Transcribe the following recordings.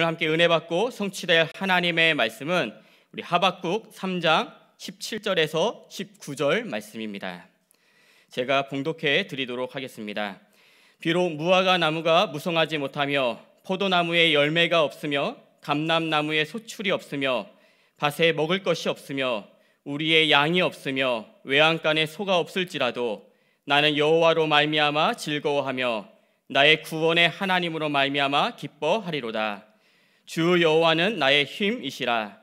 오늘 함께 은혜 받고 성취될 하나님의 말씀은 우리 하박국 3장 17절에서 19절 말씀입니다. 제가 봉독해 드리도록 하겠습니다. 비록 무화과 나무가 무성하지 못하며 포도나무에 열매가 없으며 감람나무에 소출이 없으며 밭에 먹을 것이 없으며 우리의 양이 없으며 외양간에 소가 없을지라도 나는 여호와로 말미암아 즐거워하며 나의 구원의 하나님으로 말미암아 기뻐하리로다. 주 여호와는 나의 힘이시라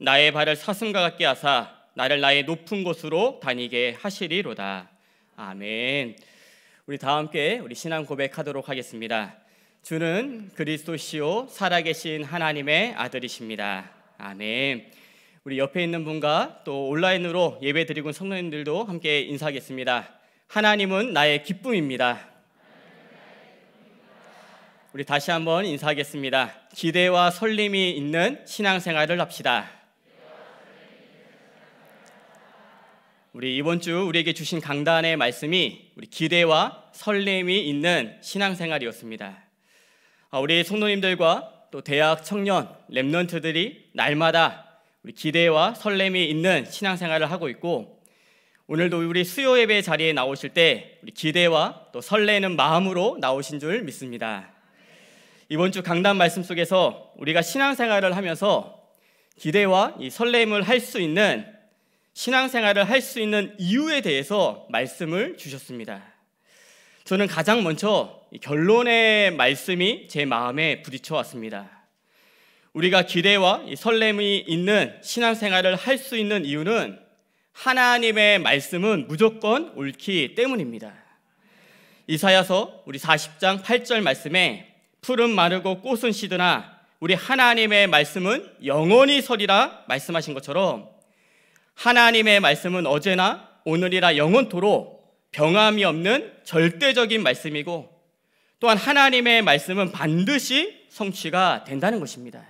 나의 발을 사슴과 같게 하사 나를 나의 높은 곳으로 다니게 하시리로다. 아멘. 우리 다 함께 우리 신앙 고백하도록 하겠습니다. 주는 그리스도시요 살아계신 하나님의 아들이십니다. 아멘. 우리 옆에 있는 분과 또 온라인으로 예배드리고 성도님들도 함께 인사하겠습니다. 하나님은 나의 기쁨입니다. 우리 다시 한번 인사하겠습니다. 기대와 설렘이 있는 신앙생활을 합시다. 우리 이번 주 우리에게 주신 강단의 말씀이 우리 기대와 설렘이 있는 신앙생활이었습니다. 아, 우리 성도님들과 또 대학 청년 랩런트들이 날마다 우리 기대와 설렘이 있는 신앙생활을 하고 있고 오늘도 우리 수요 예배 자리에 나오실 때 우리 기대와 또 설레는 마음으로 나오신 줄 믿습니다. 이번 주 강단 말씀 속에서 우리가 신앙생활을 하면서 기대와 설렘을 할 수 있는 신앙생활을 할 수 있는 이유에 대해서 말씀을 주셨습니다. 저는 가장 먼저 결론의 말씀이 제 마음에 부딪혀 왔습니다. 우리가 기대와 설렘이 있는 신앙생활을 할 수 있는 이유는 하나님의 말씀은 무조건 옳기 때문입니다. 이사야서 우리 40장 8절 말씀에 풀은 마르고 꽃은 시드나 우리 하나님의 말씀은 영원히 서리라 말씀하신 것처럼 하나님의 말씀은 어제나 오늘이라 영원토록 병함이 없는 절대적인 말씀이고 또한 하나님의 말씀은 반드시 성취가 된다는 것입니다.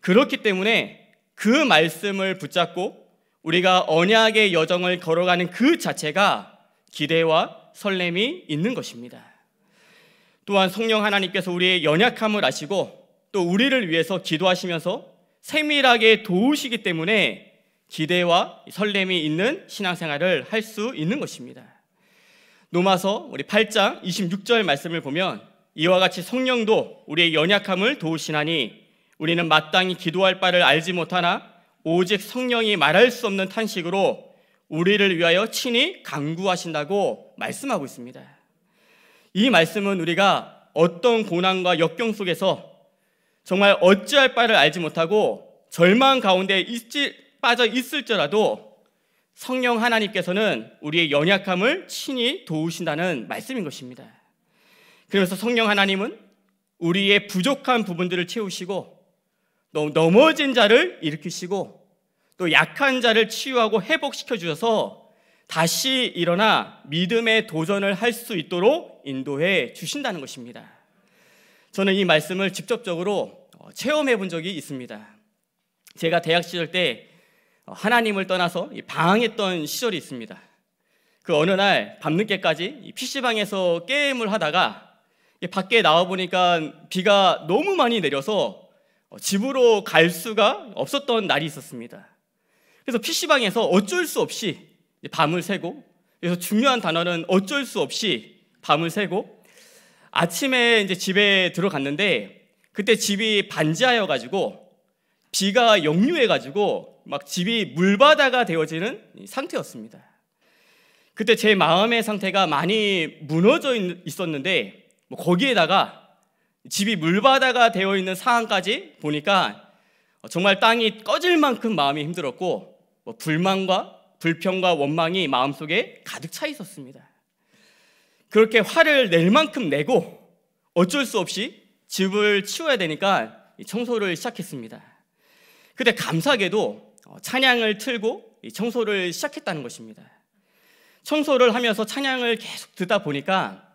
그렇기 때문에 그 말씀을 붙잡고 우리가 언약의 여정을 걸어가는 그 자체가 기대와 설렘이 있는 것입니다. 또한 성령 하나님께서 우리의 연약함을 아시고 또 우리를 위해서 기도하시면서 세밀하게 도우시기 때문에 기대와 설렘이 있는 신앙생활을 할 수 있는 것입니다. 노마서 우리 8장 26절 말씀을 보면 이와 같이 성령도 우리의 연약함을 도우시나니 우리는 마땅히 기도할 바를 알지 못하나 오직 성령이 말할 수 없는 탄식으로 우리를 위하여 친히 강구하신다고 말씀하고 있습니다. 이 말씀은 우리가 어떤 고난과 역경 속에서 정말 어찌할 바를 알지 못하고 절망 가운데 있지, 빠져 있을지라도 성령 하나님께서는 우리의 연약함을 친히 도우신다는 말씀인 것입니다. 그러면서 성령 하나님은 우리의 부족한 부분들을 채우시고 넘어진 자를 일으키시고 또 약한 자를 치유하고 회복시켜 주셔서 다시 일어나 믿음의 도전을 할 수 있도록 인도해 주신다는 것입니다. 저는 이 말씀을 직접적으로 어, 체험해 본 적이 있습니다. 제가 대학 시절 때 어, 하나님을 떠나서 방황했던 시절이 있습니다. 그 어느 날 밤늦게까지 PC방에서 게임을 하다가 밖에 나와 보니까 비가 너무 많이 내려서 어, 집으로 갈 수가 없었던 날이 있었습니다. 그래서 PC방에서 어쩔 수 없이 밤을 새고 그래서 중요한 단어는 어쩔 수 없이 밤을 새고 아침에 이제 집에 들어갔는데 그때 집이 반지하여 가지고 비가 역류해 가지고 막 집이 물바다가 되어지는 상태였습니다. 그때 제 마음의 상태가 많이 무너져 있었는데 뭐 거기에다가 집이 물바다가 되어 있는 상황까지 보니까 정말 땅이 꺼질 만큼 마음이 힘들었고 뭐 불만과 불평과 원망이 마음속에 가득 차 있었습니다. 그렇게 화를 낼 만큼 내고 어쩔 수 없이 집을 치워야 되니까 청소를 시작했습니다. 근데 감사하게도 어, 찬양을 틀고 청소를 시작했다는 것입니다. 청소를 하면서 찬양을 계속 듣다 보니까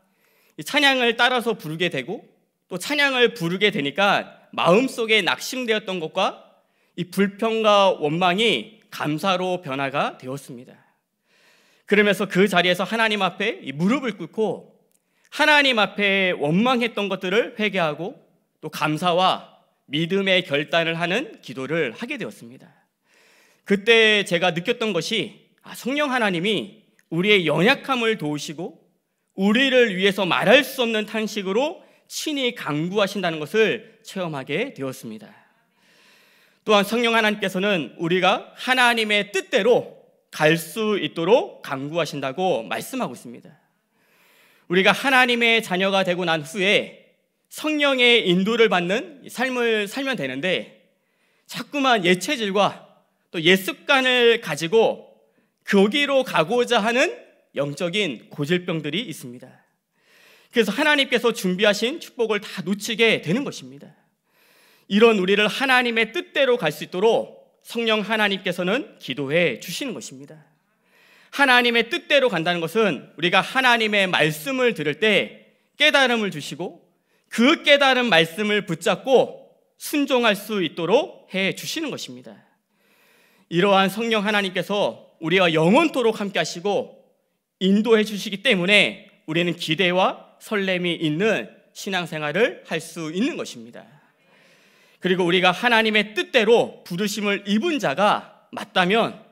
찬양을 따라서 부르게 되고 또 찬양을 부르게 되니까 마음속에 낙심되었던 것과 이 불평과 원망이 감사로 변화가 되었습니다. 그러면서 그 자리에서 하나님 앞에 무릎을 꿇고 하나님 앞에 원망했던 것들을 회개하고 또 감사와 믿음의 결단을 하는 기도를 하게 되었습니다. 그때 제가 느꼈던 것이 아, 성령 하나님이 우리의 연약함을 도우시고 우리를 위해서 말할 수 없는 탄식으로 친히 강구하신다는 것을 체험하게 되었습니다. 또한 성령 하나님께서는 우리가 하나님의 뜻대로 갈 수 있도록 강구하신다고 말씀하고 있습니다. 우리가 하나님의 자녀가 되고 난 후에 성령의 인도를 받는 삶을 살면 되는데 자꾸만 예체질과 또 예습관을 가지고 거기로 가고자 하는 영적인 고질병들이 있습니다. 그래서 하나님께서 준비하신 축복을 다 놓치게 되는 것입니다. 이런 우리를 하나님의 뜻대로 갈 수 있도록 성령 하나님께서는 기도해 주시는 것입니다. 하나님의 뜻대로 간다는 것은 우리가 하나님의 말씀을 들을 때 깨달음을 주시고 그 깨달은 말씀을 붙잡고 순종할 수 있도록 해 주시는 것입니다. 이러한 성령 하나님께서 우리와 영원토록 함께 하시고 인도해 주시기 때문에 우리는 기대와 설렘이 있는 신앙생활을 할 수 있는 것입니다. 그리고 우리가 하나님의 뜻대로 부르심을 입은 자가 맞다면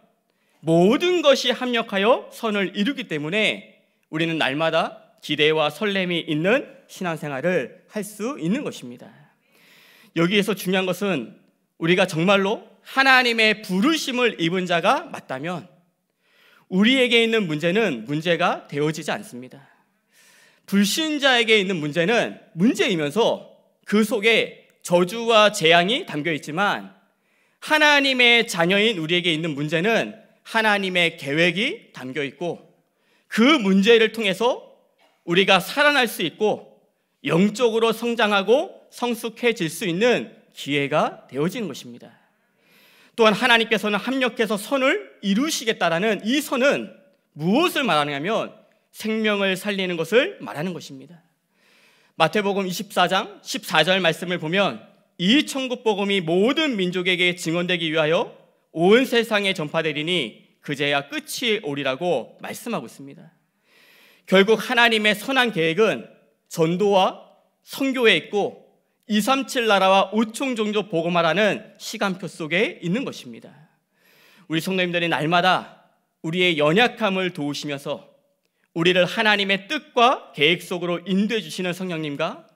모든 것이 합력하여 선을 이루기 때문에 우리는 날마다 기대와 설렘이 있는 신앙생활을 할 수 있는 것입니다. 여기에서 중요한 것은 우리가 정말로 하나님의 부르심을 입은 자가 맞다면 우리에게 있는 문제는 문제가 되어지지 않습니다. 불신자에게 있는 문제는 문제이면서 그 속에 저주와 재앙이 담겨 있지만 하나님의 자녀인 우리에게 있는 문제는 하나님의 계획이 담겨 있고 그 문제를 통해서 우리가 살아날 수 있고 영적으로 성장하고 성숙해질 수 있는 기회가 되어지는 것입니다. 또한 하나님께서는 합력해서 선을 이루시겠다라는 이 선은 무엇을 말하냐면 생명을 살리는 것을 말하는 것입니다. 마태복음 24장 14절 말씀을 보면 이 천국 복음이 모든 민족에게 증언되기 위하여 온 세상에 전파되리니 그제야 끝이 오리라고 말씀하고 있습니다. 결국 하나님의 선한 계획은 전도와 선교에 있고 237 나라와 5총 종족 복음화라는 시간표 속에 있는 것입니다. 우리 성도님들이 날마다 우리의 연약함을 도우시면서 우리를 하나님의 뜻과 계획 속으로 인도해 주시는 성령님과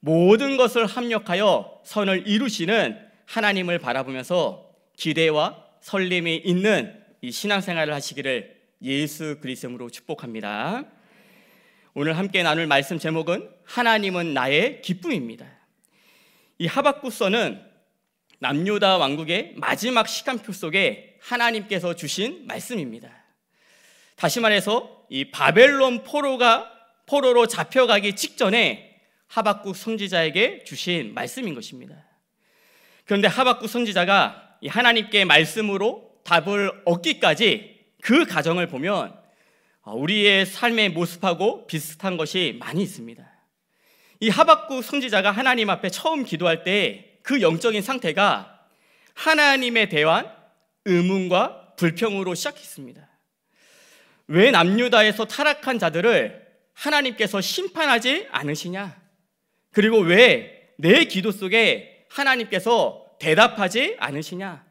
모든 것을 합력하여 선을 이루시는 하나님을 바라보면서 기대와 설렘이 있는 이 신앙생활을 하시기를 예수 그리스도로 축복합니다. 오늘 함께 나눌 말씀 제목은 하나님은 나의 기쁨입니다. 이 하박구서는 남유다 왕국의 마지막 시간표 속에 하나님께서 주신 말씀입니다. 다시 말해서 이 바벨론 포로가 포로로 잡혀가기 직전에 하박국 선지자에게 주신 말씀인 것입니다. 그런데 하박국 선지자가 하나님께 말씀으로 답을 얻기까지 그 과정을 보면 아, 우리의 삶의 모습하고 비슷한 것이 많이 있습니다. 이 하박국 선지자가 하나님 앞에 처음 기도할 때 그 영적인 상태가 하나님에 대한 의문과 불평으로 시작했습니다. 왜 남유다에서 타락한 자들을 하나님께서 심판하지 않으시냐? 그리고 왜 내 기도 속에 하나님께서 대답하지 않으시냐?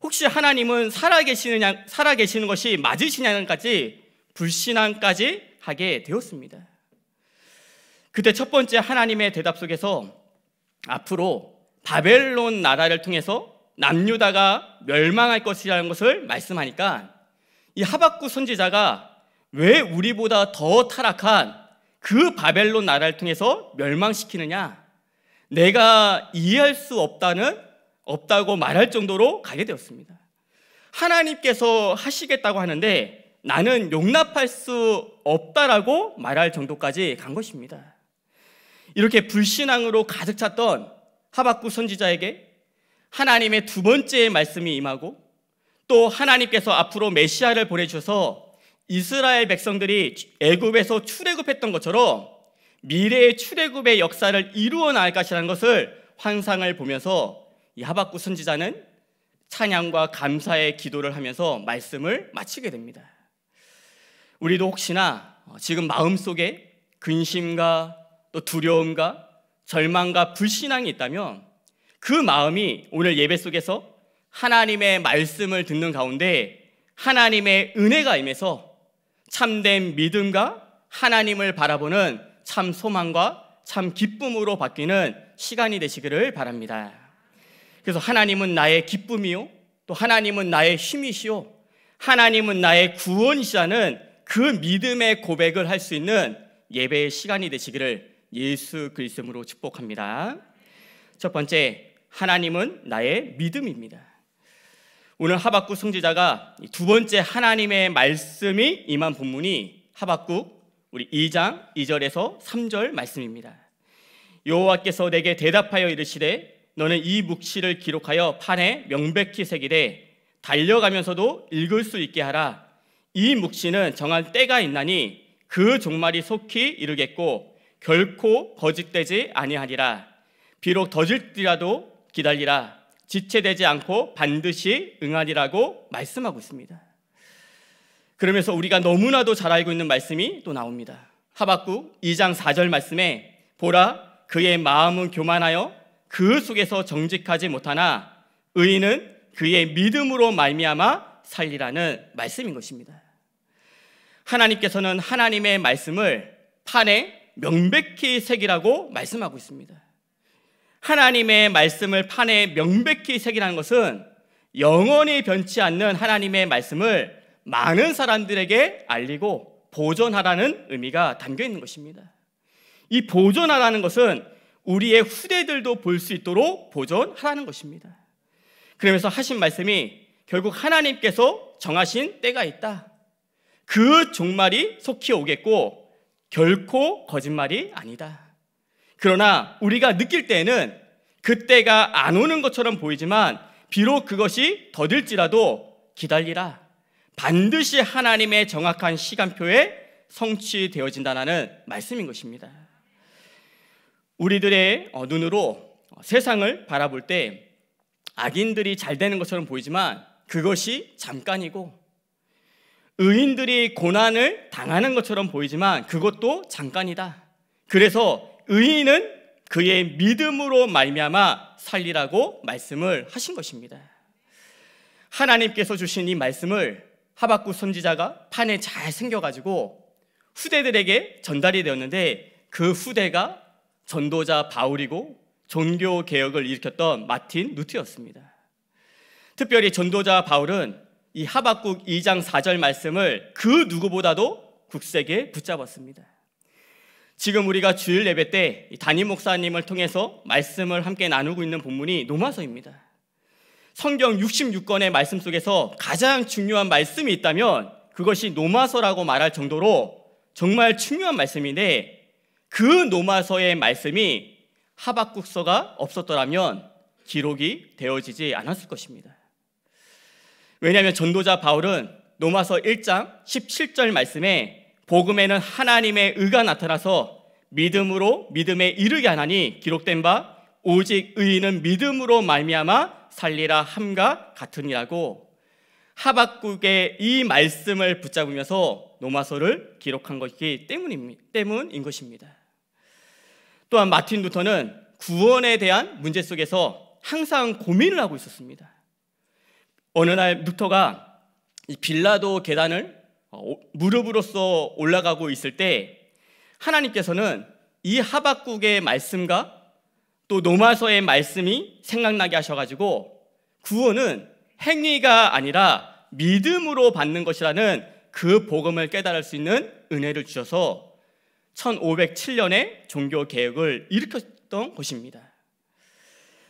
혹시 하나님은 살아계시느냐, 살아계시는 것이 맞으시냐는까지 불신앙까지 하게 되었습니다. 그때 첫 번째 하나님의 대답 속에서 앞으로 바벨론 나라를 통해서 남유다가 멸망할 것이라는 것을 말씀하니까 이 하박구 선지자가 왜 우리보다 더 타락한 그 바벨론 나라를 통해서 멸망시키느냐? 내가 이해할 수 없다는 없다고 말할 정도로 가게 되었습니다. 하나님께서 하시겠다고 하는데 나는 용납할 수 없다라고 말할 정도까지 간 것입니다. 이렇게 불신앙으로 가득 찼던 하박구 선지자에게 하나님의 두 번째 말씀이 임하고 또 하나님께서 앞으로 메시아를 보내주셔서 이스라엘 백성들이 애굽에서 출애굽했던 것처럼 미래의 출애굽의 역사를 이루어 나갈 것이라는 것을 환상을 보면서 이 하박구 선지자는 찬양과 감사의 기도를 하면서 말씀을 마치게 됩니다. 우리도 혹시나 지금 마음속에 근심과 또 두려움과 절망과 불신앙이 있다면 그 마음이 오늘 예배 속에서 하나님의 말씀을 듣는 가운데 하나님의 은혜가 임해서 참된 믿음과 하나님을 바라보는 참 소망과 참 기쁨으로 바뀌는 시간이 되시기를 바랍니다. 그래서 하나님은 나의 기쁨이요. 또 하나님은 나의 힘이시요. 하나님은 나의 구원이시라는 그 믿음의 고백을 할 수 있는 예배의 시간이 되시기를 예수 그리스도로 축복합니다. 첫 번째, 하나님은 나의 믿음입니다. 오늘 하박국 성지자가 두 번째 하나님의 말씀이 임한 본문이 하박국 우리 2장 2절에서 3절 말씀입니다. 여호와께서 내게 대답하여 이르시되 너는 이 묵시를 기록하여 판에 명백히 새기되 달려가면서도 읽을 수 있게 하라. 이 묵시는 정한 때가 있나니 그 종말이 속히 이르겠고 결코 거짓되지 아니하리라. 비록 더질지라도 기다리라. 지체되지 않고 반드시 응하리라고 말씀하고 있습니다. 그러면서 우리가 너무나도 잘 알고 있는 말씀이 또 나옵니다. 하박국 2장 4절 말씀에 보라 그의 마음은 교만하여 그 속에서 정직하지 못하나 의인은 그의 믿음으로 말미암아 살리라는 말씀인 것입니다. 하나님께서는 하나님의 말씀을 판에 명백히 새기라고 말씀하고 있습니다. 하나님의 말씀을 판에 명백히 새기라는 것은 영원히 변치 않는 하나님의 말씀을 많은 사람들에게 알리고 보존하라는 의미가 담겨 있는 것입니다. 이 보존하라는 것은 우리의 후대들도 볼 수 있도록 보존하라는 것입니다. 그러면서 하신 말씀이 결국 하나님께서 정하신 때가 있다. 그 종말이 속히 오겠고 결코 거짓말이 아니다. 그러나 우리가 느낄 때에는 그때가 안 오는 것처럼 보이지만 비록 그것이 더딜지라도 기다리라. 반드시 하나님의 정확한 시간표에 성취되어진다는 말씀인 것입니다. 우리들의 어, 눈으로 어, 세상을 바라볼 때 악인들이 잘 되는 것처럼 보이지만 그것이 잠깐이고 의인들이 고난을 당하는 것처럼 보이지만 그것도 잠깐이다. 그래서 의인은 그의 믿음으로 말미암아 살리라고 말씀을 하신 것입니다. 하나님께서 주신 이 말씀을 하박구 선지자가 판에 잘 생겨가지고 후대들에게 전달이 되었는데 그 후대가 전도자 바울이고 종교 개혁을 일으켰던 마틴 루트였습니다. 특별히 전도자 바울은 이 하박국 2장 4절 말씀을 그 누구보다도 굳세게 붙잡았습니다. 지금 우리가 주일 예배 때 담임 목사님을 통해서 말씀을 함께 나누고 있는 본문이 로마서입니다. 성경 66권의 말씀 속에서 가장 중요한 말씀이 있다면 그것이 노마서라고 말할 정도로 정말 중요한 말씀인데 그 노마서의 말씀이 하박국서가 없었더라면 기록이 되어지지 않았을 것입니다. 왜냐하면 전도자 바울은 노마서 1장 17절 말씀에 복음에는 하나님의 의가 나타나서 믿음으로 믿음에 이르게 하나니 기록된 바 오직 의인은 믿음으로 말미암아 살리라 함과 같으니라고 하박국의 이 말씀을 붙잡으면서 노마서를 기록한 것이기 때문인 것입니다. 또한 마틴 루터는 구원에 대한 문제 속에서 항상 고민을 하고 있었습니다. 어느 날 루터가 빌라도 계단을 어, 무릎으로서 올라가고 있을 때 하나님께서는 이 하박국의 말씀과 또 노마서의 말씀이 생각나게 하셔가지고 구원은 행위가 아니라 믿음으로 받는 것이라는 그 복음을 깨달을 수 있는 은혜를 주셔서 1507년에 종교 개혁을 일으켰던 것입니다.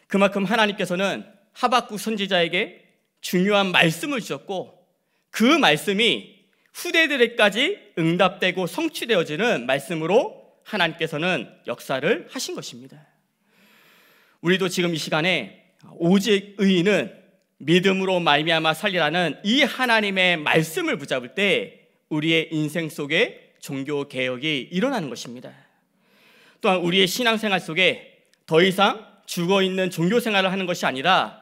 그만큼 하나님께서는 하박국 선지자에게 중요한 말씀을 주셨고 그 말씀이 후대들에까지 응답되고 성취되어지는 말씀으로 하나님께서는 역사를 하신 것입니다. 우리도 지금 이 시간에 오직 의인은 믿음으로 말미암아 살리라는 이 하나님의 말씀을 붙잡을 때 우리의 인생 속에 종교 개혁이 일어나는 것입니다. 또한 우리의 신앙생활 속에 더 이상 죽어 있는 종교 생활을 하는 것이 아니라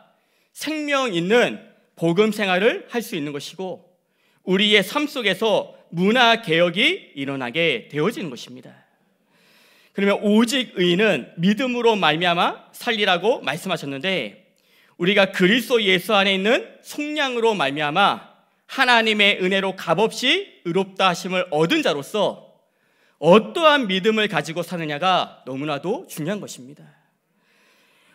생명 있는 복음 생활을 할 수 있는 것이고 우리의 삶 속에서 문화 개혁이 일어나게 되어지는 것입니다. 그러면 오직 의인은 믿음으로 말미암아 살리라고 말씀하셨는데 우리가 그리스도 예수 안에 있는 속량으로 말미암아 하나님의 은혜로 값없이 의롭다 하심을 얻은 자로서 어떠한 믿음을 가지고 사느냐가 너무나도 중요한 것입니다.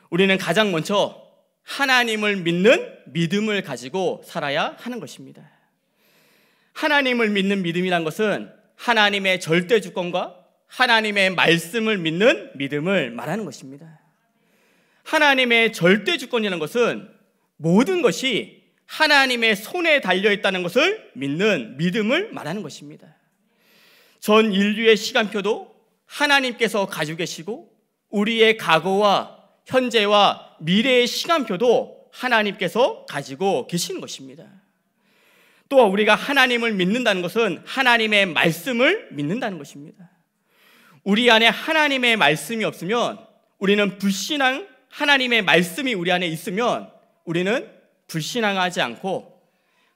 우리는 가장 먼저 하나님을 믿는 믿음을 가지고 살아야 하는 것입니다. 하나님을 믿는 믿음이란 것은 하나님의 절대 주권과 하나님의 말씀을 믿는 믿음을 말하는 것입니다. 하나님의 절대 주권이라는 것은 모든 것이 하나님의 손에 달려 있다는 것을 믿는 믿음을 말하는 것입니다. 전 인류의 시간표도 하나님께서 가지고 계시고 우리의 과거와 현재와 미래의 시간표도 하나님께서 가지고 계시는 것입니다. 또 우리가 하나님을 믿는다는 것은 하나님의 말씀을 믿는다는 것입니다. 우리 안에 하나님의 말씀이 없으면 우리는 불신앙 하나님의 말씀이 우리 안에 있으면 우리는 불신앙하지 않고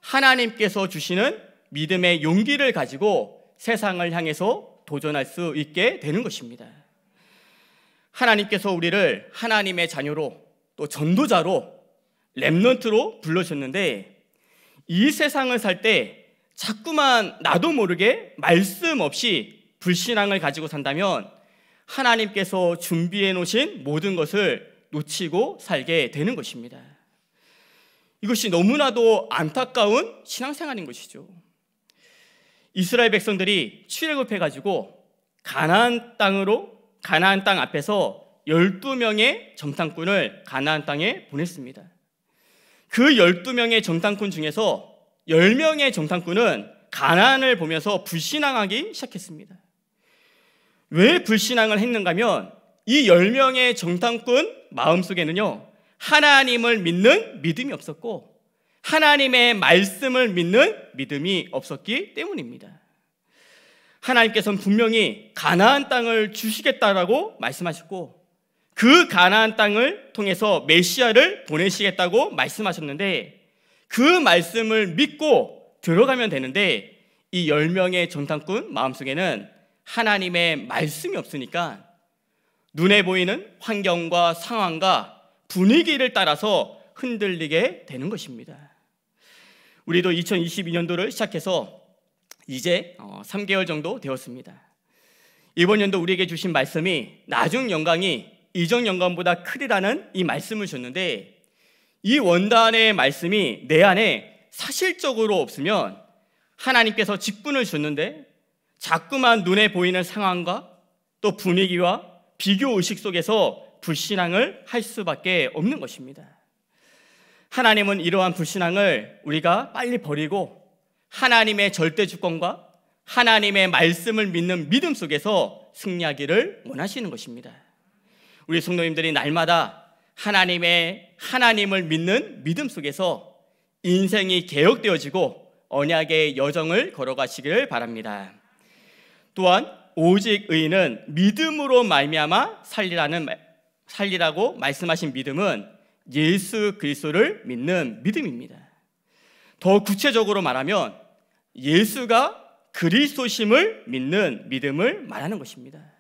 하나님께서 주시는 믿음의 용기를 가지고 세상을 향해서 도전할 수 있게 되는 것입니다. 하나님께서 우리를 하나님의 자녀로 또 전도자로 랩넌트로 불러주셨는데 이 세상을 살 때 자꾸만 나도 모르게 말씀 없이 불신앙을 가지고 산다면 하나님께서 준비해 놓으신 모든 것을 놓치고 살게 되는 것입니다. 이것이 너무나도 안타까운 신앙생활인 것이죠. 이스라엘 백성들이 출애굽해 가지고 가나안 땅으로 가나안 땅 앞에서 12명의 정탐꾼을 가나안 땅에 보냈습니다. 그 12명의 정탐꾼 중에서 10명의 정탐꾼은 가난을 보면서 불신앙하기 시작했습니다. 왜 불신앙을 했는가 하면 이 10명의 정탐꾼 마음속에는요. 하나님을 믿는 믿음이 없었고 하나님의 말씀을 믿는 믿음이 없었기 때문입니다. 하나님께서는 분명히 가나안 땅을 주시겠다라고 말씀하셨고 그 가나안 땅을 통해서 메시아를 보내시겠다고 말씀하셨는데 그 말씀을 믿고 들어가면 되는데 이 10명의 전탄꾼 마음속에는 하나님의 말씀이 없으니까 눈에 보이는 환경과 상황과 분위기를 따라서 흔들리게 되는 것입니다. 우리도 2022년도를 시작해서 이제 3개월 어, 정도 되었습니다. 이번 연도 우리에게 주신 말씀이 나중 영광이 이정 영감보다 크리라는 이 말씀을 줬는데 이 원단의 말씀이 내 안에 사실적으로 없으면 하나님께서 직분을 줬는데 자꾸만 눈에 보이는 상황과 또 분위기와 비교 의식 속에서 불신앙을 할 수밖에 없는 것입니다. 하나님은 이러한 불신앙을 우리가 빨리 버리고 하나님의 절대 주권과 하나님의 말씀을 믿는 믿음 속에서 승리하기를 원하시는 것입니다. 우리 성도님들이 날마다 하나님의 하나님을 믿는 믿음 속에서 인생이 개혁되어지고 언약의 여정을 걸어가시길 바랍니다. 또한 오직 의인은 믿음으로 말미암아 살리라는 살리라고 말씀하신 믿음은 예수 그리스도를 믿는 믿음입니다. 더 구체적으로 말하면 예수가 그리스도심을 믿는 믿음을 말하는 것입니다.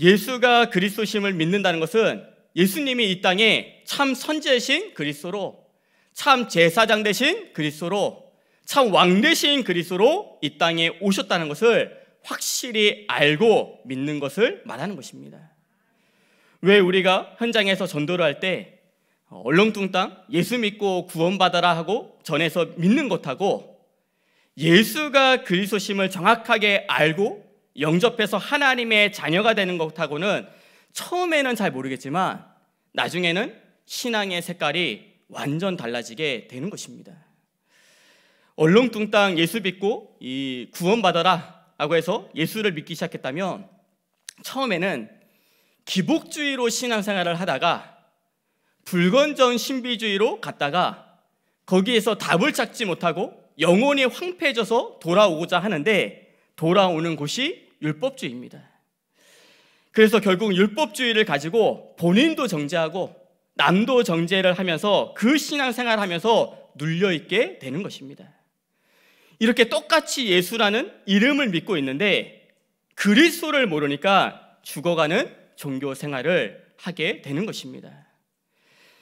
예수가 그리스도심을 믿는다는 것은 예수님이 이 땅에 참 선제신 그리스도로 참 제사장 대신 그리스도로 참 왕 대신 그리스도로 이 땅에 오셨다는 것을 확실히 알고 믿는 것을 말하는 것입니다. 왜 우리가 현장에서 전도를 할때 어, 얼렁뚱땅 예수 믿고 구원받아라 하고 전해서 믿는 것하고 예수가 그리스도심을 정확하게 알고 영접해서 하나님의 자녀가 되는 것하고는 처음에는 잘 모르겠지만 나중에는 신앙의 색깔이 완전 달라지게 되는 것입니다. 얼렁뚱땅 예수 믿고 이 구원받아라 라고 해서 예수를 믿기 시작했다면 처음에는 기복주의로 신앙생활을 하다가 불건전 신비주의로 갔다가 거기에서 답을 찾지 못하고 영혼이 황폐해져서 돌아오고자 하는데 돌아오는 곳이 율법주의입니다. 그래서 결국 율법주의를 가지고 본인도 정죄하고 남도 정죄를 하면서 그 신앙생활 을 하면서 눌려있게 되는 것입니다. 이렇게 똑같이 예수라는 이름을 믿고 있는데 그리스도를 모르니까 죽어가는 종교 생활을 하게 되는 것입니다.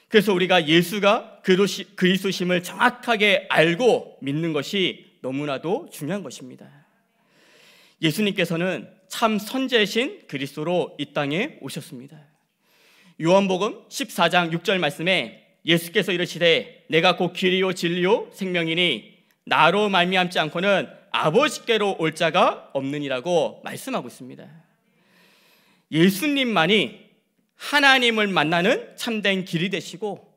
그래서 우리가 예수가 그리스도심을 정확하게 알고 믿는 것이 너무나도 중요한 것입니다. 예수님께서는 참 선제신 그리스도로 이 땅에 오셨습니다. 요한복음 14장 6절 말씀에 예수께서 이르시되 내가 곧 길이요 진리요 생명이니 나로 말미암지 않고는 아버지께로 올 자가 없느니라고 말씀하고 있습니다. 예수님만이 하나님을 만나는 참된 길이 되시고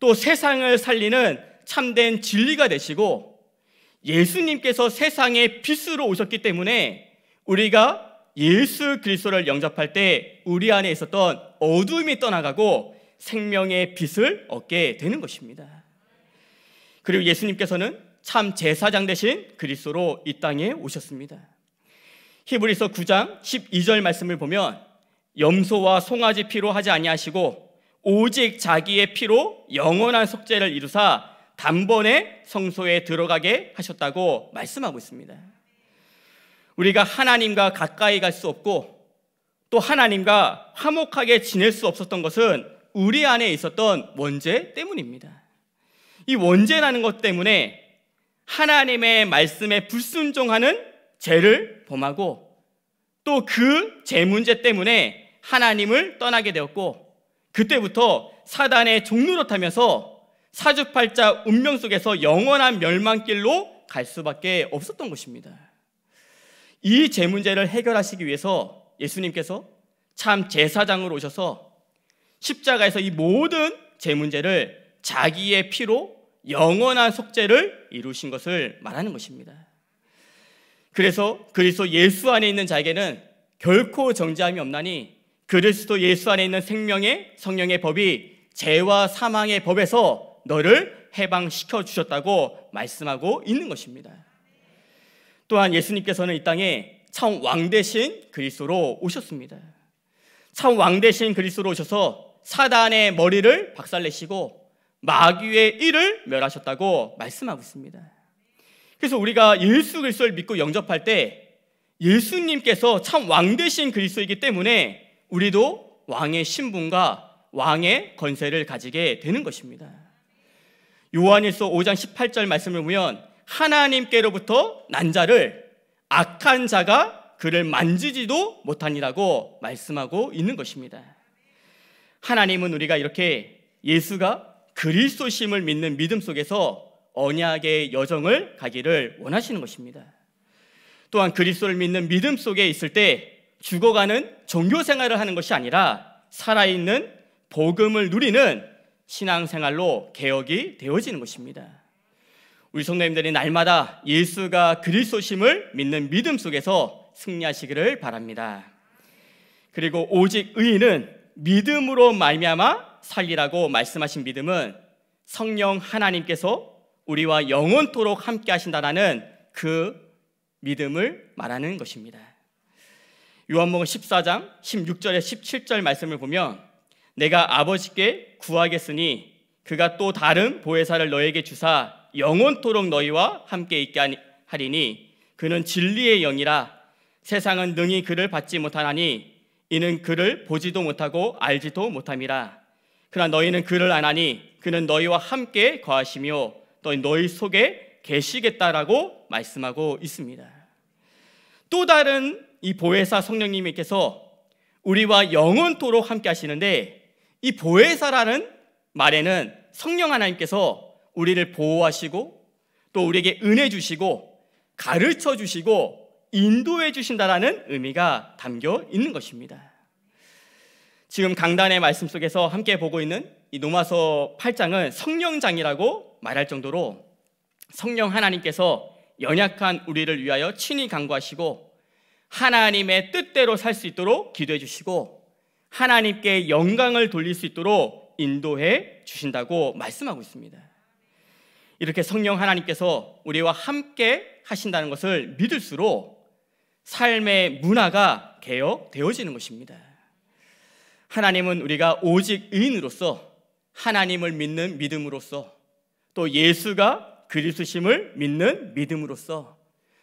또 세상을 살리는 참된 진리가 되시고 예수님께서 세상의 빛으로 오셨기 때문에 우리가 예수 그리스도를 영접할 때 우리 안에 있었던 어둠이 떠나가고 생명의 빛을 얻게 되는 것입니다. 그리고 예수님께서는 참 제사장 대신 그리스도로 이 땅에 오셨습니다. 히브리서 9장 12절 말씀을 보면 염소와 송아지 피로 하지 아니하시고 오직 자기의 피로 영원한 속죄를 이루사 단번에 성소에 들어가게 하셨다고 말씀하고 있습니다. 우리가 하나님과 가까이 갈 수 없고 또 하나님과 화목하게 지낼 수 없었던 것은 우리 안에 있었던 원죄 때문입니다. 이 원죄라는 것 때문에 하나님의 말씀에 불순종하는 죄를 범하고 또 그 죄 문제 때문에 하나님을 떠나게 되었고 그때부터 사단의 종로로 타면서 사주팔자 운명 속에서 영원한 멸망길로 갈 수밖에 없었던 것입니다. 이제 문제를 해결하시기 위해서 예수님께서 참 제사장으로 오셔서 십자가에서 이 모든 제 문제를 자기의 피로 영원한 속죄를 이루신 것을 말하는 것입니다. 그래서 그리스도 예수 안에 있는 자에게는 결코 정죄함이 없나니 그리스도 예수 안에 있는 생명의 성령의 법이 죄와 사망의 법에서 너를 해방시켜 주셨다고 말씀하고 있는 것입니다. 또한 예수님께서는 이 땅에 참 왕 대신 그리스로 오셨습니다. 참 왕 대신 그리스로 오셔서 사단의 머리를 박살내시고 마귀의 일을 멸하셨다고 말씀하고 있습니다. 그래서 우리가 예수 그리스를 믿고 영접할 때 예수님께서 참 왕 대신 그리스이기 때문에 우리도 왕의 신분과 왕의 권세를 가지게 되는 것입니다. 요한일서 5장 18절 말씀을 보면 하나님께로부터 난 자를 악한 자가 그를 만지지도 못하니라고 말씀하고 있는 것입니다. 하나님은 우리가 이렇게 예수가 그리스도심을 믿는 믿음 속에서 언약의 여정을 가기를 원하시는 것입니다. 또한 그리스도를 믿는 믿음 속에 있을 때 죽어가는 종교 생활을 하는 것이 아니라 살아있는 복음을 누리는 신앙생활로 개혁이 되어지는 것입니다. 우리 성도님들이 날마다 예수가 그리스도심을 믿는 믿음 속에서 승리하시기를 바랍니다. 그리고 오직 의인은 믿음으로 말미암아 살리라고 말씀하신 믿음은 성령 하나님께서 우리와 영원토록 함께 하신다라는 그 믿음을 말하는 것입니다. 요한복음 14장 16절에 17절 말씀을 보면 내가 아버지께 구하겠으니 그가 또 다른 보혜사를 너에게 주사 영원토록 너희와 함께 있게 하리니 그는 진리의 영이라 세상은 능히 그를 받지 못하나니 이는 그를 보지도 못하고 알지도 못함이라 그러나 너희는 그를 안하니 그는 너희와 함께 거하시며 너희 너희 속에 계시겠다라고 말씀하고 있습니다. 또 다른 이 보혜사 성령님께서 우리와 영원토록 함께 하시는데 이 보혜사라는 말에는 성령 하나님께서 우리를 보호하시고 또 우리에게 은혜 주시고 가르쳐 주시고 인도해 주신다라는 의미가 담겨 있는 것입니다. 지금 강단의 말씀 속에서 함께 보고 있는 이 노마서 8장은 성령장이라고 말할 정도로 성령 하나님께서 연약한 우리를 위하여 친히 강구하시고 하나님의 뜻대로 살 수 있도록 기도해 주시고 하나님께 영광을 돌릴 수 있도록 인도해 주신다고 말씀하고 있습니다. 이렇게 성령 하나님께서 우리와 함께 하신다는 것을 믿을수록 삶의 문화가 개혁되어지는 것입니다. 하나님은 우리가 오직 의인으로서 하나님을 믿는 믿음으로서 또 예수가 그리스심을 믿는 믿음으로서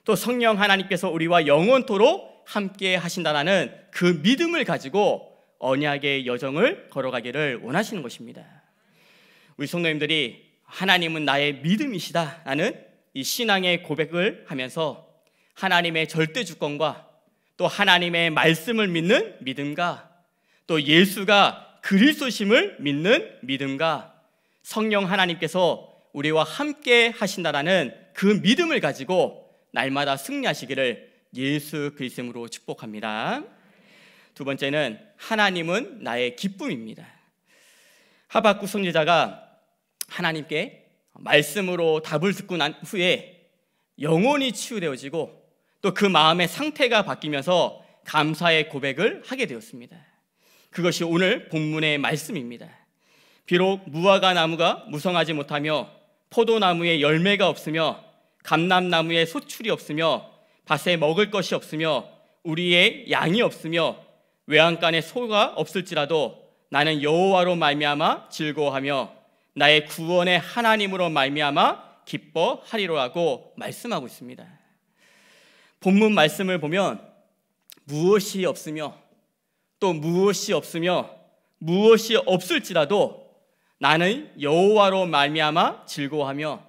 또 성령 하나님께서 우리와 영원토록 함께 하신다는그 믿음을 가지고 언약의 여정을 걸어가기를 원하시는 것입니다. 우리 성도님들이 하나님은 나의 믿음이시다 라는 이 신앙의 고백을 하면서 하나님의 절대 주권과 또 하나님의 말씀을 믿는 믿음과 또 예수가 그리스도심을 믿는 믿음과 성령 하나님께서 우리와 함께 하신다라는 그 믿음을 가지고 날마다 승리하시기를 예수 그리스도로 축복합니다. 두 번째는 하나님은 나의 기쁨입니다. 하박국 선지자가 하나님께 말씀으로 답을 듣고 난 후에 영혼이 치유되어지고 또 그 마음의 상태가 바뀌면서 감사의 고백을 하게 되었습니다. 그것이 오늘 본문의 말씀입니다. 비록 무화과 나무가 무성하지 못하며 포도나무에 열매가 없으며 감람나무에 소출이 없으며 밭에 먹을 것이 없으며 우리의 양이 없으며 외양간에 소가 없을지라도 나는 여호와로 말미암아 즐거워하며 나의 구원의 하나님으로 말미암아 기뻐하리로라고 말씀하고 있습니다. 본문 말씀을 보면 무엇이 없으며 또 무엇이 없으며 무엇이 없을지라도 나는 여호와로 말미암아 즐거워하며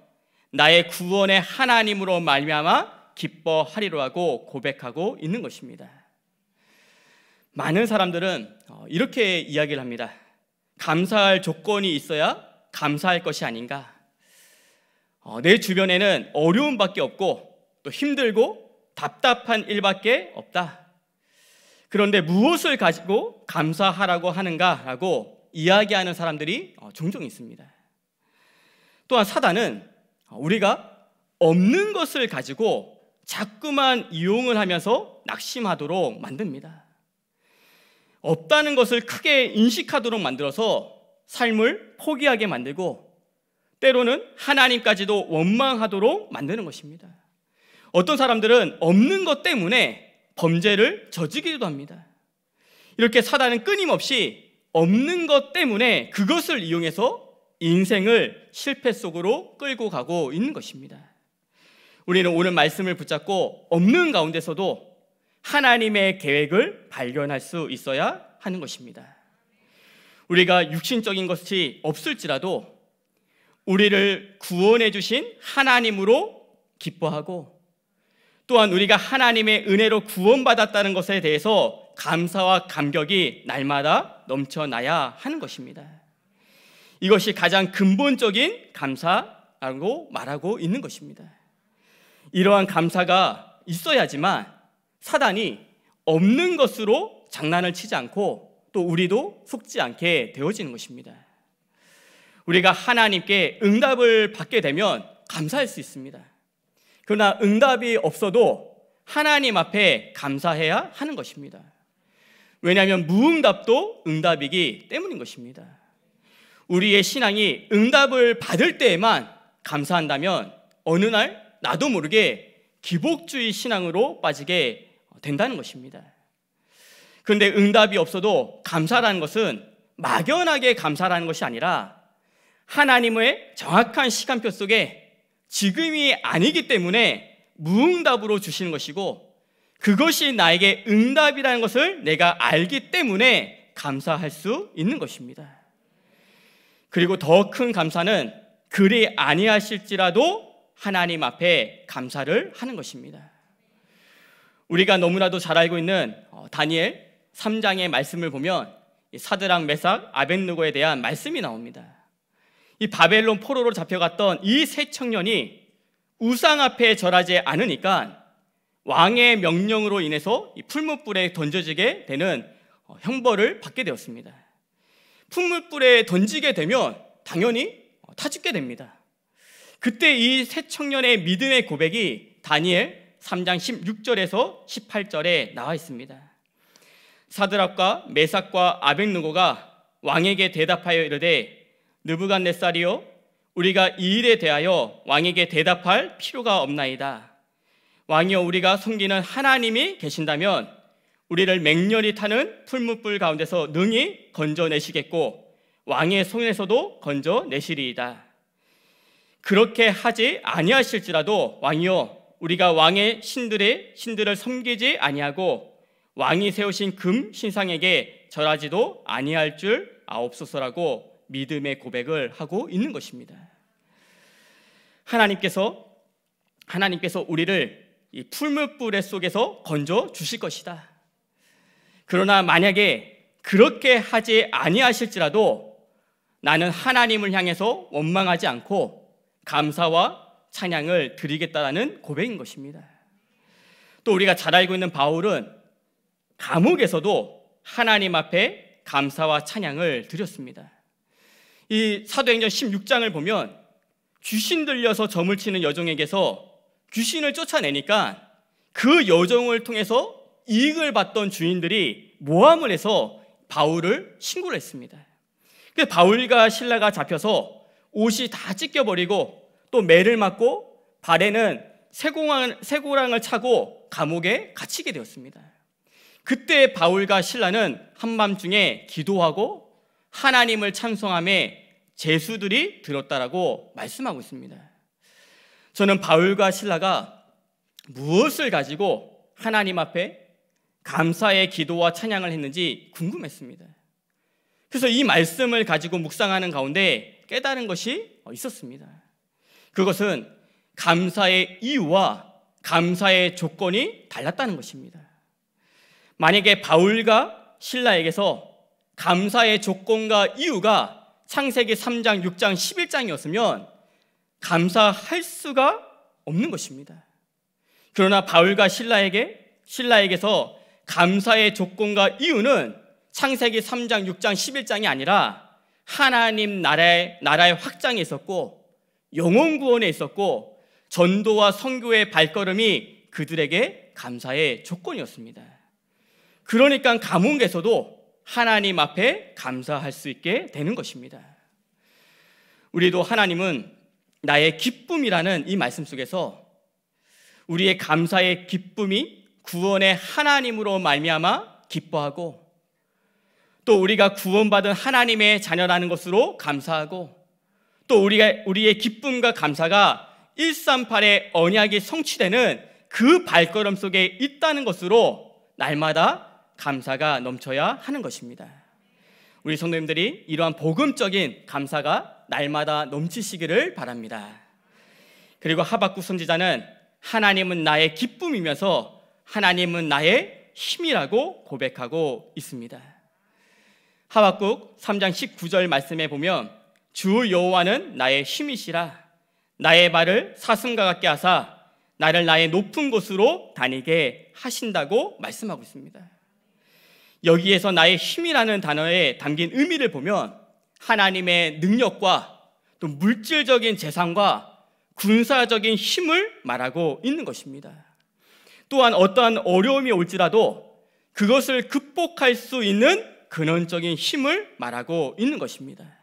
나의 구원의 하나님으로 말미암아 기뻐하리로라고 고백하고 있는 것입니다. 많은 사람들은 어, 이렇게 이야기를 합니다. 감사할 조건이 있어야 감사할 것이 아닌가. 어, 내 주변에는 어려움밖에 없고 또 힘들고 답답한 일밖에 없다. 그런데 무엇을 가지고 감사하라고 하는가라고 이야기하는 사람들이 어, 종종 있습니다. 또한 사단은 우리가 없는 것을 가지고 자꾸만 이용을 하면서 낙심하도록 만듭니다. 없다는 것을 크게 인식하도록 만들어서 삶을 포기하게 만들고 때로는 하나님까지도 원망하도록 만드는 것입니다. 어떤 사람들은 없는 것 때문에 범죄를 저지기도 합니다. 이렇게 사단은 끊임없이 없는 것 때문에 그것을 이용해서 인생을 실패 속으로 끌고 가고 있는 것입니다. 우리는 오늘 말씀을 붙잡고 없는 가운데서도 하나님의 계획을 발견할 수 있어야 하는 것입니다. 우리가 육신적인 것이 없을지라도 우리를 구원해 주신 하나님으로 기뻐하고 또한 우리가 하나님의 은혜로 구원받았다는 것에 대해서 감사와 감격이 날마다 넘쳐나야 하는 것입니다. 이것이 가장 근본적인 감사라고 말하고 있는 것입니다. 이러한 감사가 있어야지만 사단이 없는 것으로 장난을 치지 않고 또 우리도 속지 않게 되어지는 것입니다. 우리가 하나님께 응답을 받게 되면 감사할 수 있습니다. 그러나 응답이 없어도 하나님 앞에 감사해야 하는 것입니다. 왜냐하면 무응답도 응답이기 때문인 것입니다. 우리의 신앙이 응답을 받을 때에만 감사한다면 어느 날 나도 모르게 기복주의 신앙으로 빠지게 된다는 것입니다. 그런데 응답이 없어도 감사라는 것은 막연하게 감사라는 것이 아니라 하나님의 정확한 시간표 속에 지금이 아니기 때문에 무응답으로 주시는 것이고 그것이 나에게 응답이라는 것을 내가 알기 때문에 감사할 수 있는 것입니다. 그리고 더 큰 감사는 그리 아니하실지라도 하나님 앞에 감사를 하는 것입니다. 우리가 너무나도 잘 알고 있는 어, 다니엘 3장의 말씀을 보면 사드랑 메삭 아벤누고에 대한 말씀이 나옵니다. 이 바벨론 포로로 잡혀갔던 이 세 청년이 우상 앞에 절하지 않으니까 왕의 명령으로 인해서 풀무불에 던져지게 되는 어, 형벌을 받게 되었습니다. 풀무불에 던지게 되면 당연히 타죽게 어, 됩니다. 그때 이 세 청년의 믿음의 고백이 다니엘 3장 16절에서 18절에 나와 있습니다. 사드락과 메삭과 아백누고가 왕에게 대답하여 이르되 느부갓네살이여 우리가 이 일에 대하여 왕에게 대답할 필요가 없나이다. 왕이여 우리가 섬기는 하나님이 계신다면 우리를 맹렬히 타는 풀무불 가운데서 능히 건져내시겠고 왕의 손에서도 건져내시리이다. 그렇게 하지 아니하실지라도 왕이여 우리가 왕의 신들의 신들을 섬기지 아니하고 왕이 세우신 금 신상에게 절하지도 아니할 줄 아옵소서라고 믿음의 고백을 하고 있는 것입니다. 하나님께서 하나님께서 우리를 이 풀무불의 속에서 건져 주실 것이다. 그러나 만약에 그렇게 하지 아니하실지라도 나는 하나님을 향해서 원망하지 않고 감사와 찬양을 드리겠다라는 고백인 것입니다. 또 우리가 잘 알고 있는 바울은 감옥에서도 하나님 앞에 감사와 찬양을 드렸습니다. 이 사도행전 16장을 보면 귀신 들려서 점을 치는 여종에게서 귀신을 쫓아내니까 그 여종을 통해서 이익을 받던 주인들이 모함을 해서 바울을 신고를 했습니다. 바울과 신라가 잡혀서 옷이 다 찢겨버리고 또 매를 맞고 발에는 쇠고랑, 을 차고 감옥에 갇히게 되었습니다. 그때 바울과 신라는 한밤중에 기도하고 하나님을 찬송함에 제수들이 들었다라고 말씀하고 있습니다. 저는 바울과 신라가 무엇을 가지고 하나님 앞에 감사의 기도와 찬양을 했는지 궁금했습니다. 그래서 이 말씀을 가지고 묵상하는 가운데 깨달은 것이 있었습니다. 그것은 감사의 이유와 감사의 조건이 달랐다는 것입니다. 만약에 바울과 신라에게서 감사의 조건과 이유가 창세기 3장, 6장, 11장이었으면 감사할 수가 없는 것입니다. 그러나 바울과 신라에게 신라에게서 감사의 조건과 이유는 창세기 3장, 6장, 11장이 아니라 하나님 나라의 나라의 확장이 있었고 영혼 구원에 있었고 전도와 선교의 발걸음이 그들에게 감사의 조건이었습니다. 그러니까 감옥에서도 하나님 앞에 감사할 수 있게 되는 것입니다. 우리도 하나님은 나의 기쁨이라는 이 말씀 속에서 우리의 감사의 기쁨이 구원의 하나님으로 말미암아 기뻐하고 또 우리가 구원받은 하나님의 자녀라는 것으로 감사하고 또 우리가, 우리의 기쁨과 감사가 138의 언약이 성취되는 그 발걸음 속에 있다는 것으로 날마다 감사가 넘쳐야 하는 것입니다. 우리 성도님들이 이러한 복음적인 감사가 날마다 넘치시기를 바랍니다. 그리고 하박국 선지자는 하나님은 나의 기쁨이면서 하나님은 나의 힘이라고 고백하고 있습니다. 하박국 3장 19절 말씀에 보면 주 여호와는 나의 힘이시라 나의 발을 사슴과 같게 하사 나를 나의 높은 곳으로 다니게 하신다고 말씀하고 있습니다. 여기에서 나의 힘이라는 단어에 담긴 의미를 보면 하나님의 능력과 또 물질적인 재산과 군사적인 힘을 말하고 있는 것입니다. 또한 어떠한 어려움이 올지라도 그것을 극복할 수 있는 근원적인 힘을 말하고 있는 것입니다.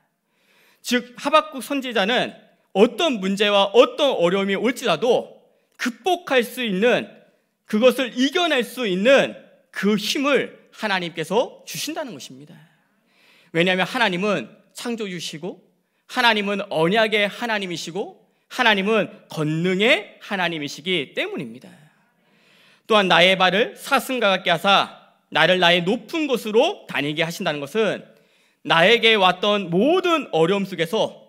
즉 하박국 선지자는 어떤 문제와 어떤 어려움이 올지라도 극복할 수 있는 그것을 이겨낼 수 있는 그 힘을 하나님께서 주신다는 것입니다. 왜냐하면 하나님은 창조주시고 하나님은 언약의 하나님이시고 하나님은 권능의 하나님이시기 때문입니다. 또한 나의 발을 사슴과 같게 하사 나를 나의 높은 곳으로 다니게 하신다는 것은 나에게 왔던 모든 어려움 속에서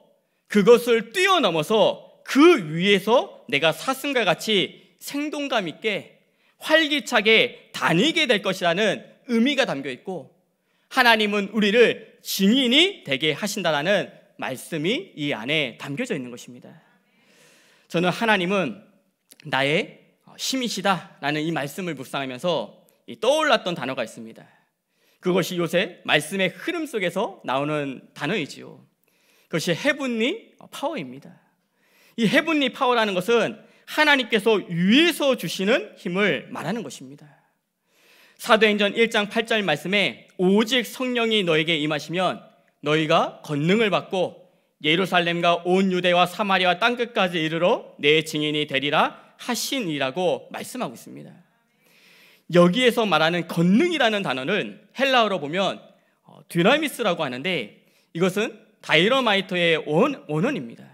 그것을 뛰어넘어서 그 위에서 내가 사슴과 같이 생동감 있게 활기차게 다니게 될 것이라는 의미가 담겨 있고 하나님은 우리를 증인이 되게 하신다라는 말씀이 이 안에 담겨져 있는 것입니다. 저는 하나님은 나의 힘이시다라는 어, 이 말씀을 묵상하면서 떠올랐던 단어가 있습니다. 그것이 요새 말씀의 흐름 속에서 나오는 단어이지요. 그것이 헤븐리 파워입니다. 이 헤븐리 파워라는 것은 하나님께서 위에서 주시는 힘을 말하는 것입니다. 사도행전 1장 8절 말씀에 오직 성령이 너에게 임하시면 너희가 권능을 받고 예루살렘과 온 유대와 사마리아 땅 끝까지 이르러 내 증인이 되리라 하신이라고 말씀하고 있습니다. 여기에서 말하는 권능이라는 단어는 헬라어로 보면 듀나미스라고 어, 하는데 이것은 다이러마이터의 원, 원언입니다.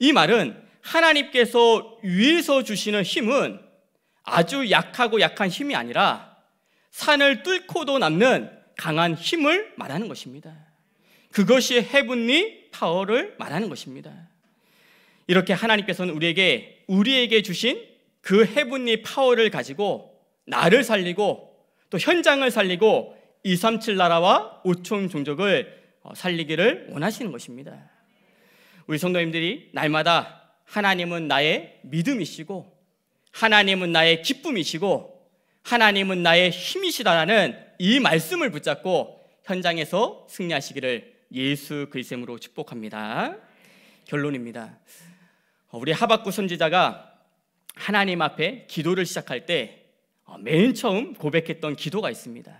이 말은 하나님께서 위에서 주시는 힘은 아주 약하고 약한 힘이 아니라 산을 뚫고도 남는 강한 힘을 말하는 것입니다. 그것이 헤븐니 파워를 말하는 것입니다. 이렇게 하나님께서는 우리에게 우리에게 주신 그헤븐니 파워를 가지고 나를 살리고 또 현장을 살리고 237 나라와 5천 종족을 어, 살리기를 원하시는 것입니다. 우리 성도님들이 날마다 하나님은 나의 믿음이시고 하나님은 나의 기쁨이시고 하나님은 나의 힘이시다라는 이 말씀을 붙잡고 현장에서 승리하시기를 예수 그리스도로 축복합니다. 결론입니다. 어, 우리 하박구 선지자가 하나님 앞에 기도를 시작할 때맨 어, 처음 고백했던 기도가 있습니다.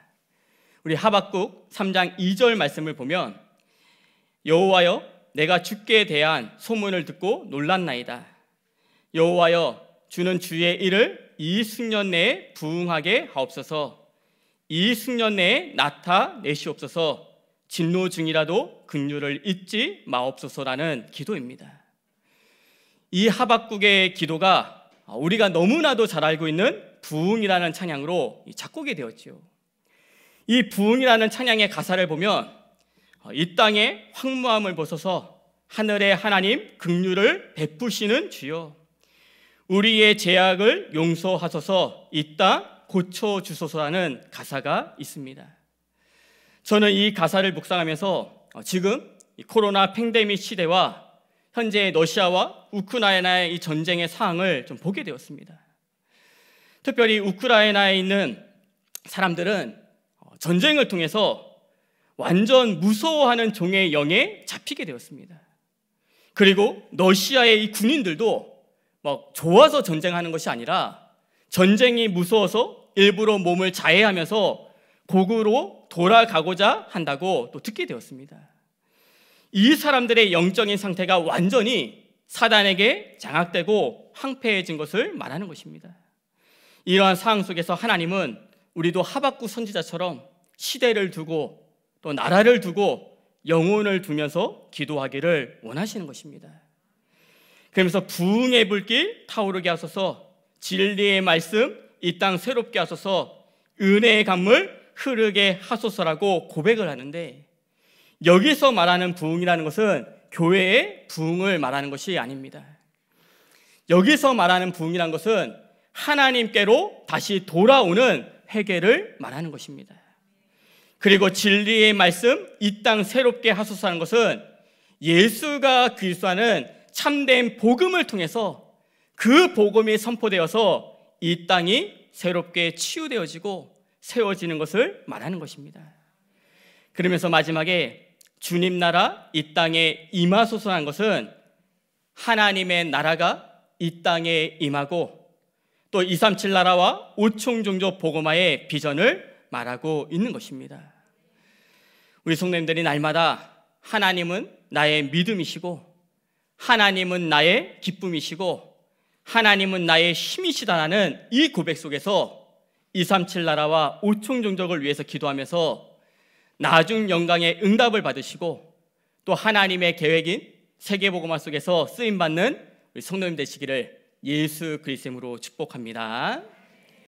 우리 하박국 3장 2절 말씀을 보면 여호와여 내가 주께 대한 소문을 듣고 놀랐나이다. 여호와여 주는 주의 일을 이 숙년 내에 부응하게 하옵소서. 이 숙년 내에 나타내시옵소서. 진노 중이라도 긍휼을 잊지 마옵소서라는 기도입니다. 이 하박국의 기도가 우리가 너무나도 잘 알고 있는 부흥이라는 찬양으로 작곡이 되었지요. 이 부흥이라는 찬양의 가사를 보면 어, 이 땅의 황무함을 벗어서 하늘의 하나님 긍휼을 베푸시는 주여 우리의 죄악을 용서하소서 이 땅 고쳐 주소서라는 가사가 있습니다. 저는 이 가사를 묵상하면서 어, 지금 코로나 팽데믹 시대와 현재 러시아와 우크라이나의 이 전쟁의 상황을 좀 보게 되었습니다. 특별히 우크라이나에 있는 사람들은 어, 전쟁을 통해서 완전 무서워하는 종의 영에 잡히게 되었습니다. 그리고 러시아의 군인들도 막 좋아서 전쟁하는 것이 아니라 전쟁이 무서워서 일부러 몸을 자해하면서 고구로 돌아가고자 한다고 또 듣게 되었습니다. 이 사람들의 영적인 상태가 완전히 사단에게 장악되고 황폐해진 것을 말하는 것입니다. 이러한 상황 속에서 하나님은 우리도 하박구 선지자처럼 시대를 두고 또 나라를 두고 영혼을 두면서 기도하기를 원하시는 것입니다. 그러면서 부흥의 불길 타오르게 하소서 진리의 말씀 이 땅 새롭게 하소서 은혜의 강물 흐르게 하소서라고 고백을 하는데 여기서 말하는 부흥이라는 것은 교회의 부흥을 말하는 것이 아닙니다. 여기서 말하는 부흥이란 것은 하나님께로 다시 돌아오는 회개를 말하는 것입니다. 그리고 진리의 말씀 이 땅 새롭게 하소서하는 것은 예수가 그리스도는 참된 복음을 통해서 그 복음이 선포되어서 이 땅이 새롭게 치유되어지고 세워지는 것을 말하는 것입니다. 그러면서 마지막에 주님 나라 이 땅에 임하소서한 것은 하나님의 나라가 이 땅에 임하고 또237 나라와 5총 종족 보고마의 비전을 말하고 있는 것입니다. 우리 성님들이 날마다 하나님은 나의 믿음이시고 하나님은 나의 기쁨이시고 하나님은 나의 힘이시다라는 이 고백 속에서 237 나라와 5총 종족을 위해서 기도하면서 나중 영광의 응답을 받으시고 또 하나님의 계획인 세계복음화 속에서 쓰임 받는 우리 성도님 되시기를 예수 그리스도로 축복합니다.